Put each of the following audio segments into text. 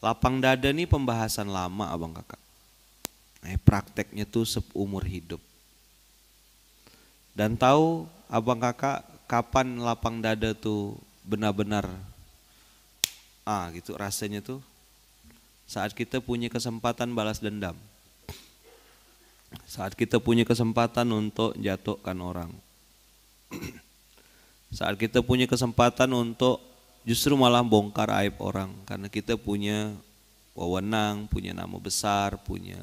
Lapang dada ini pembahasan lama abang kakak. Eh, prakteknya tuh seumur hidup. Dan tahu abang kakak kapan lapang dada tuh benar-benar ah gitu rasanya tuh saat kita punya kesempatan balas dendam. Saat kita punya kesempatan untuk jatuhkan orang. Saat kita punya kesempatan untuk justru malah bongkar aib orang karena kita punya wewenang, punya nama besar, punya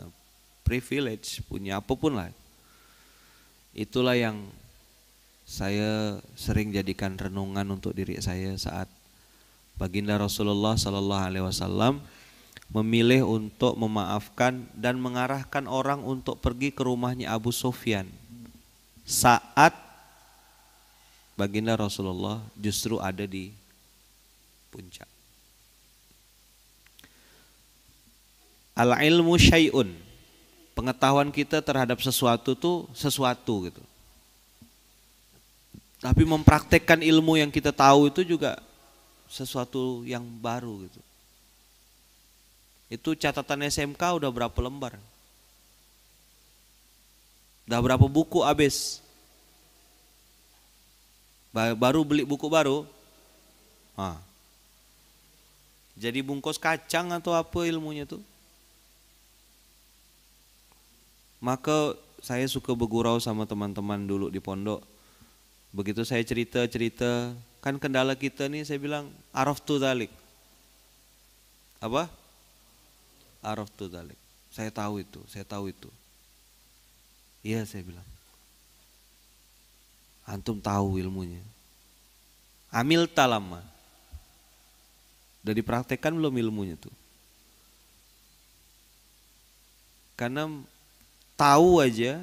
privilege, punya apapun lah. Itulah yang saya sering jadikan renungan untuk diri saya saat baginda Rasulullah Sallallahu Alaihi Wasallam memilih untuk memaafkan dan mengarahkan orang untuk pergi ke rumahnya Abu Sufyan saat baginda Rasulullah justru ada di puncak. Al ilmu syai'un. Pengetahuan kita terhadap sesuatu tuh sesuatu gitu. Tapi mempraktekkan ilmu yang kita tahu itu juga sesuatu yang baru gitu. Itu catatan SMK udah berapa lembar? Udah berapa buku habis? Baru beli buku baru? Ah. Jadi bungkus kacang atau apa ilmunya tuh? Maka saya suka bergurau sama teman-teman dulu di pondok. Begitu saya cerita-cerita, kan kendala kita nih saya bilang araf tu dalik. Apa? Araf tu dalik. Saya tahu itu, saya tahu itu. Iya saya bilang. Antum tahu ilmunya. Amil talama Udah dipraktekkan belum ilmunya tuh? Karena tahu aja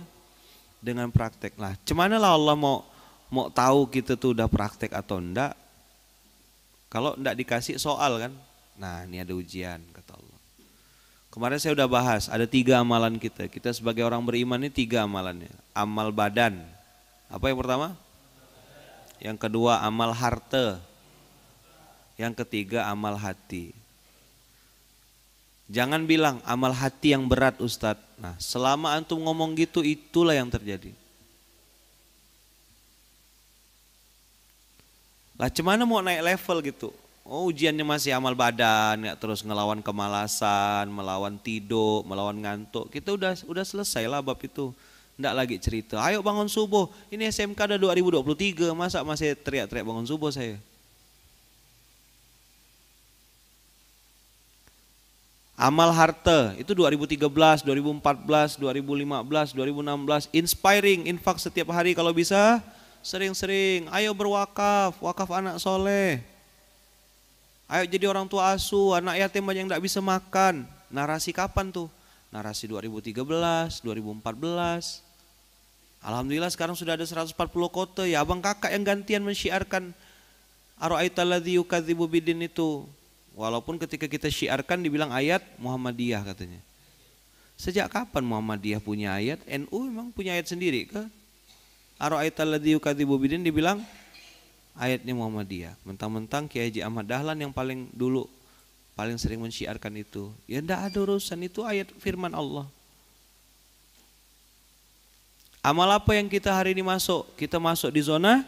dengan praktek. Lah, Cemana lah Allah mau mau tahu kita tuh udah praktek atau enggak? Kalau enggak dikasih soal kan? Nah, ini ada ujian kata Allah. Kemarin saya udah bahas, ada tiga amalan kita. Kita sebagai orang beriman ini tiga amalannya. Amal badan. Apa yang pertama? Yang kedua amal harta. Yang ketiga amal hati. Jangan bilang amal hati yang berat Ustadz. Nah selama antum ngomong gitu itulah yang terjadi. Lah cemana mau naik level gitu? Oh ujiannya masih amal badan, ya terus ngelawan kemalasan, melawan tidur, melawan ngantuk. Kita udah udah selesai lah bab itu. ndak lagi cerita. Ayo bangun subuh. Ini SMK ada 2023, masa masih teriak-teriak bangun subuh saya? Amal harta itu 2013, 2014, 2015, 2016, inspiring, infak setiap hari kalau bisa, sering-sering, ayo berwakaf, wakaf anak soleh. Ayo jadi orang tua asuh, anak yatim banyak yang tidak bisa makan. Narasi kapan tuh? Narasi 2013, 2014. Alhamdulillah sekarang sudah ada 140 kota ya abang kakak yang gantian mensyiarkan ladhi yukadzibu bidin itu Walaupun ketika kita syiarkan dibilang ayat Muhammadiyah katanya. Sejak kapan Muhammadiyah punya ayat? NU memang punya ayat sendiri ke? Aro'ayta alladhi yukadzibu bidin dibilang ayatnya Muhammadiyah. Mentang-mentang Kiai Haji Ahmad Dahlan yang paling dulu paling sering mensyiarkan itu. Ya tidak ada urusan itu ayat firman Allah. Amal apa yang kita hari ini masuk? Kita masuk di zona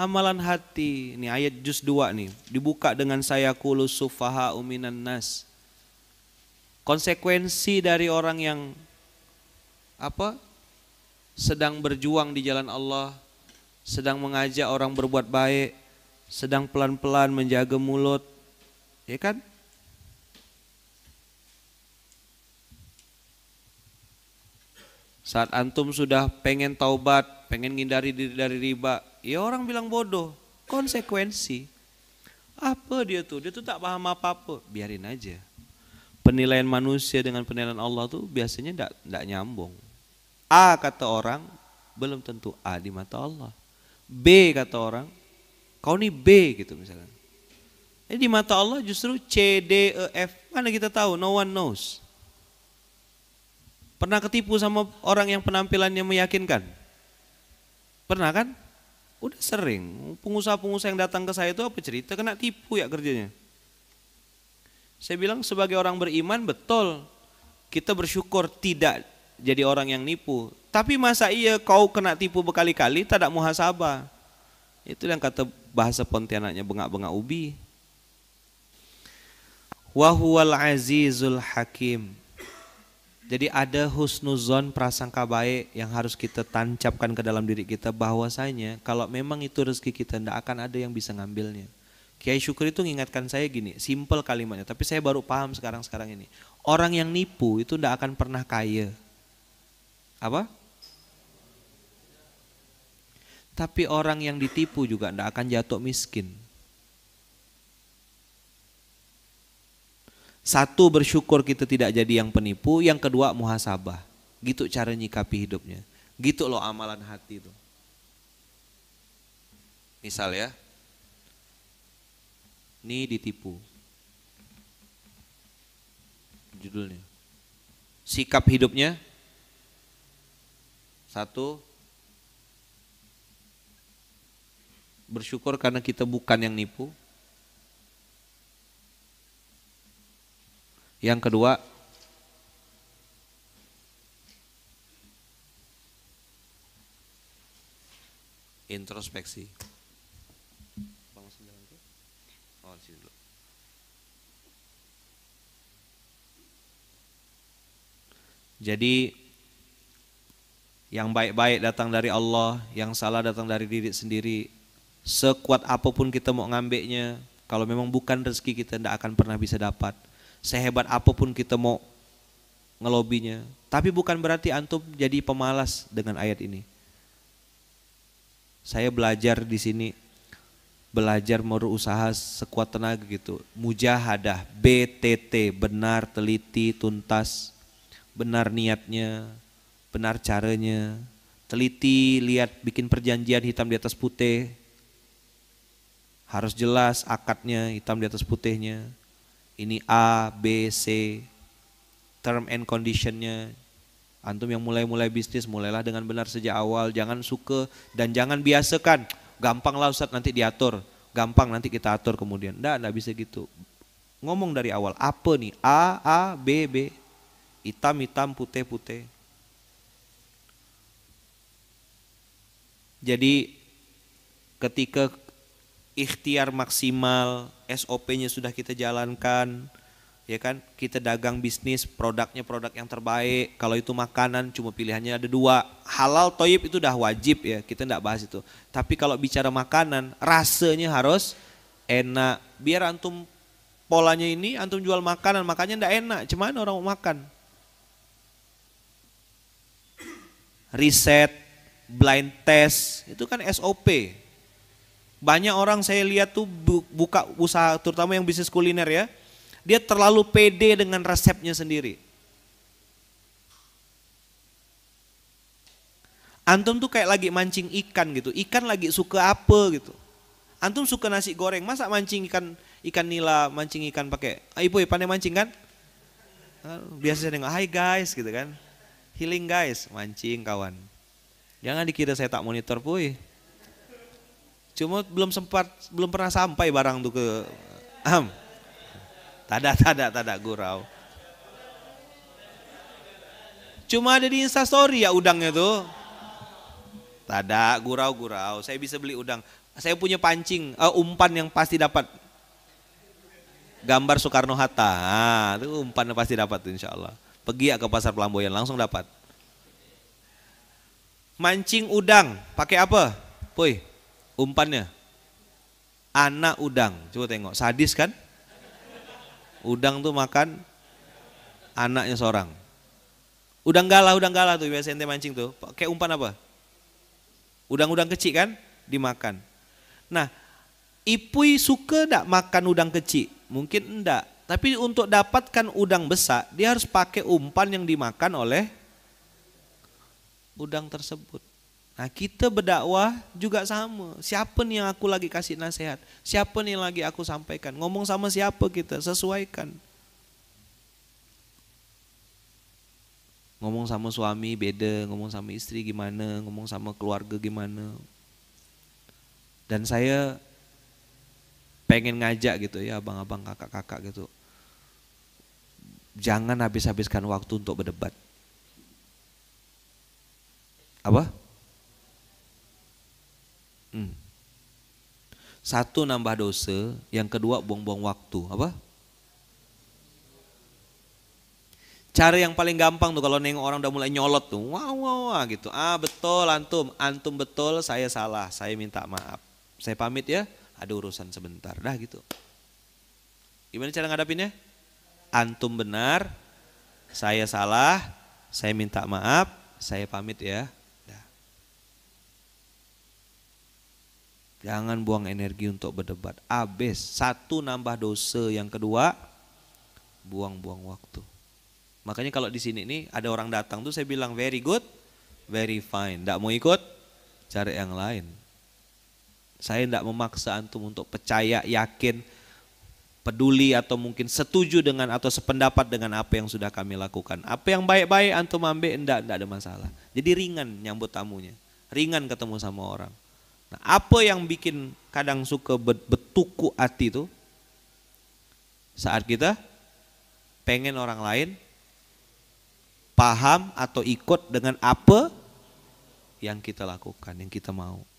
amalan hati. Ini ayat juz 2 nih, dibuka dengan saya kulu sufaha uminan nas. Konsekuensi dari orang yang apa? Sedang berjuang di jalan Allah, sedang mengajak orang berbuat baik, sedang pelan-pelan menjaga mulut, ya kan? Saat antum sudah pengen taubat, pengen ngindari diri dari riba, ya orang bilang bodoh. Konsekuensi. Apa dia tuh? Dia tuh tak paham apa-apa. Biarin aja. Penilaian manusia dengan penilaian Allah tuh biasanya tidak tidak nyambung. A kata orang belum tentu A di mata Allah. B kata orang, kau ini B gitu misalnya. ini eh, di mata Allah justru C, D, E, F. Mana kita tahu? No one knows. Pernah ketipu sama orang yang penampilannya meyakinkan? Pernah kan? Udah sering. Pengusaha-pengusaha yang datang ke saya itu apa cerita? Kena tipu ya kerjanya. Saya bilang sebagai orang beriman betul. Kita bersyukur tidak jadi orang yang nipu. Tapi masa iya kau kena tipu berkali-kali tak muhasabah. Itu yang kata bahasa Pontianaknya bengak-bengak ubi. Wahuwal azizul hakim. Jadi ada husnuzon prasangka baik yang harus kita tancapkan ke dalam diri kita bahwasanya kalau memang itu rezeki kita tidak akan ada yang bisa ngambilnya. Kiai Syukur itu mengingatkan saya gini, simple kalimatnya, tapi saya baru paham sekarang-sekarang ini. Orang yang nipu itu tidak akan pernah kaya. Apa? Tapi orang yang ditipu juga tidak akan jatuh miskin. Satu bersyukur kita tidak jadi yang penipu, yang kedua muhasabah. Gitu cara nyikapi hidupnya. Gitu loh amalan hati itu. Misal ya, ini ditipu. Judulnya. Sikap hidupnya, satu, bersyukur karena kita bukan yang nipu. Yang kedua introspeksi. Oh, Jadi yang baik-baik datang dari Allah, yang salah datang dari diri sendiri. Sekuat apapun kita mau ngambeknya, kalau memang bukan rezeki kita tidak akan pernah bisa dapat sehebat apapun kita mau ngelobinya. Tapi bukan berarti antum jadi pemalas dengan ayat ini. Saya belajar di sini, belajar mau usaha sekuat tenaga gitu. Mujahadah, BTT, benar, teliti, tuntas, benar niatnya, benar caranya. Teliti, lihat bikin perjanjian hitam di atas putih. Harus jelas akadnya, hitam di atas putihnya ini A, B, C, term and conditionnya. Antum yang mulai-mulai bisnis, mulailah dengan benar sejak awal. Jangan suka dan jangan biasakan. Gampang lah Ustaz nanti diatur. Gampang nanti kita atur kemudian. Enggak, enggak bisa gitu. Ngomong dari awal, apa nih? A, A, B, B. Hitam, hitam, putih, putih. Jadi ketika ikhtiar maksimal, SOP-nya sudah kita jalankan, ya kan? Kita dagang bisnis, produknya produk yang terbaik. Kalau itu makanan, cuma pilihannya ada dua. Halal, toyib itu udah wajib ya, kita tidak bahas itu. Tapi kalau bicara makanan, rasanya harus enak. Biar antum polanya ini, antum jual makanan, makanya tidak enak. Cuman orang mau makan? Riset, blind test, itu kan SOP banyak orang saya lihat tuh buka usaha terutama yang bisnis kuliner ya. Dia terlalu pede dengan resepnya sendiri. Antum tuh kayak lagi mancing ikan gitu. Ikan lagi suka apa gitu. Antum suka nasi goreng, masa mancing ikan ikan nila, mancing ikan pakai. Ah, ibu ya pandai mancing kan? Biasanya dengar, "Hai guys" gitu kan. Healing guys, mancing kawan. Jangan dikira saya tak monitor, puy. Cuma belum sempat, belum pernah sampai barang tuh ke Am. Tada, tada, tada gurau. Cuma ada di instastory ya udangnya tuh. Tada, gurau, gurau. Saya bisa beli udang. Saya punya pancing, eh, umpan yang pasti dapat. Gambar Soekarno-Hatta. Nah, itu umpannya pasti dapat insya Allah. Pergi ya ke pasar Pelamboyan, langsung dapat. Mancing udang, pakai apa? Puy, umpannya anak udang coba tengok sadis kan udang tuh makan anaknya seorang udang galah udang galah tuh biasa ente mancing tuh kayak umpan apa udang-udang kecil kan dimakan nah ipui suka tidak makan udang kecil mungkin enggak tapi untuk dapatkan udang besar dia harus pakai umpan yang dimakan oleh udang tersebut Nah kita berdakwah juga sama. Siapa nih yang aku lagi kasih nasihat? Siapa nih yang lagi aku sampaikan? Ngomong sama siapa kita? Sesuaikan. Ngomong sama suami beda, ngomong sama istri gimana, ngomong sama keluarga gimana. Dan saya pengen ngajak gitu ya abang-abang kakak-kakak gitu. Jangan habis-habiskan waktu untuk berdebat. Apa? Satu nambah dosa, yang kedua buang-buang waktu. Apa? Cara yang paling gampang tuh kalau nengok orang udah mulai nyolot tuh, wow, wow, wow gitu. Ah betul antum, antum betul, saya salah, saya minta maaf. Saya pamit ya, ada urusan sebentar, dah gitu. Gimana cara ngadapinnya? Antum benar, saya salah, saya minta maaf, saya pamit ya. Jangan buang energi untuk berdebat. abis satu nambah dosa, yang kedua buang-buang waktu. Makanya kalau di sini nih ada orang datang tuh saya bilang very good, very fine. Tidak mau ikut, cari yang lain. Saya tidak memaksa antum untuk percaya, yakin, peduli atau mungkin setuju dengan atau sependapat dengan apa yang sudah kami lakukan. Apa yang baik-baik antum ambil tidak ada masalah. Jadi ringan nyambut tamunya. Ringan ketemu sama orang. Nah, apa yang bikin kadang suka betuku hati itu? Saat kita pengen orang lain paham atau ikut dengan apa yang kita lakukan, yang kita mau.